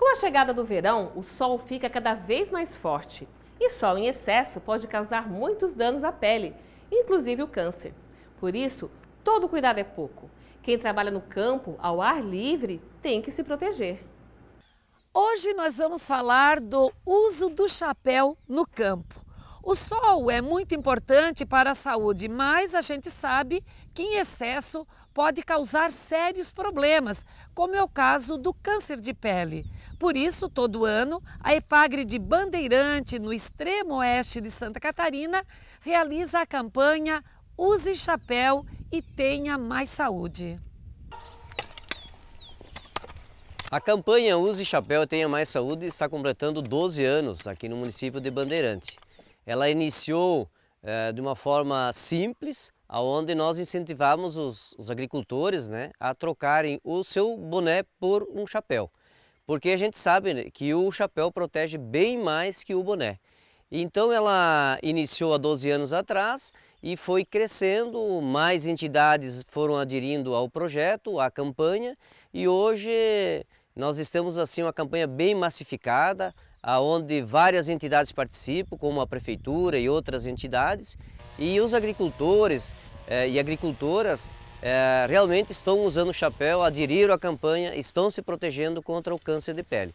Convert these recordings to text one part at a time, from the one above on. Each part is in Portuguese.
Com a chegada do verão, o sol fica cada vez mais forte. E sol em excesso pode causar muitos danos à pele, inclusive o câncer. Por isso, todo cuidado é pouco. Quem trabalha no campo, ao ar livre, tem que se proteger. Hoje nós vamos falar do uso do chapéu no campo. O sol é muito importante para a saúde, mas a gente sabe que em excesso pode causar sérios problemas, como é o caso do câncer de pele. Por isso, todo ano, a Epagre de Bandeirante, no extremo oeste de Santa Catarina, realiza a campanha Use Chapéu e Tenha Mais Saúde. A campanha Use Chapéu e Tenha Mais Saúde está completando 12 anos aqui no município de Bandeirante. Ela iniciou eh, de uma forma simples, aonde nós incentivamos os, os agricultores né, a trocarem o seu boné por um chapéu. Porque a gente sabe né, que o chapéu protege bem mais que o boné. Então ela iniciou há 12 anos atrás e foi crescendo, mais entidades foram aderindo ao projeto, à campanha, e hoje nós estamos assim uma campanha bem massificada, onde várias entidades participam, como a prefeitura e outras entidades, e os agricultores eh, e agricultoras eh, realmente estão usando o chapéu, aderiram à campanha, estão se protegendo contra o câncer de pele.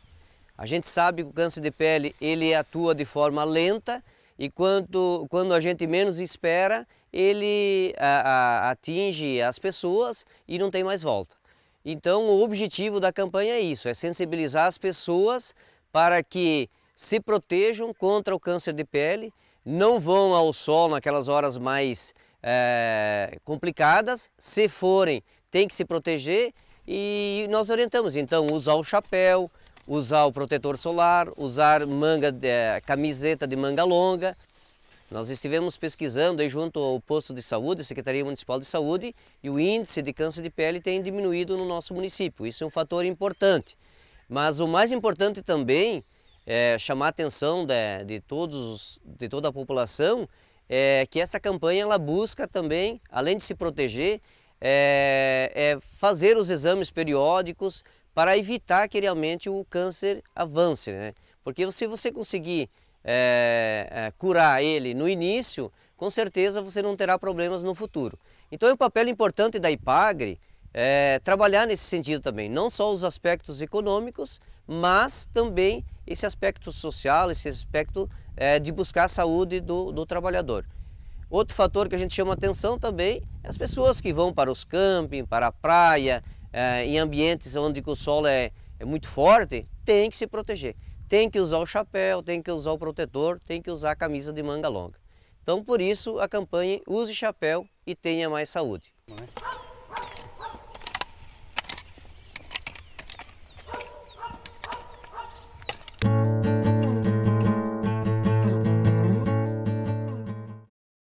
A gente sabe que o câncer de pele ele atua de forma lenta e quando, quando a gente menos espera, ele a, a, atinge as pessoas e não tem mais volta. Então o objetivo da campanha é isso, é sensibilizar as pessoas para que se protejam contra o câncer de pele, não vão ao sol naquelas horas mais é, complicadas, se forem tem que se proteger e nós orientamos, então usar o chapéu, usar o protetor solar, usar manga de, eh, camiseta de manga longa. Nós estivemos pesquisando aí junto ao posto de saúde, Secretaria Municipal de Saúde, e o índice de câncer de pele tem diminuído no nosso município. Isso é um fator importante. Mas o mais importante também é chamar a atenção de, de, todos, de toda a população é que essa campanha ela busca também, além de se proteger, é, é fazer os exames periódicos para evitar que realmente o câncer avance. Né? Porque se você conseguir é, é curar ele no início, com certeza você não terá problemas no futuro. Então é um papel importante da IPAGRE é, trabalhar nesse sentido também, não só os aspectos econômicos, mas também esse aspecto social, esse aspecto é, de buscar a saúde do, do trabalhador. Outro fator que a gente chama atenção também é as pessoas que vão para os campings, para a praia, é, em ambientes onde o sol é, é muito forte, tem que se proteger. Tem que usar o chapéu, tem que usar o protetor, tem que usar a camisa de manga longa. Então, por isso, a campanha Use Chapéu e Tenha Mais Saúde.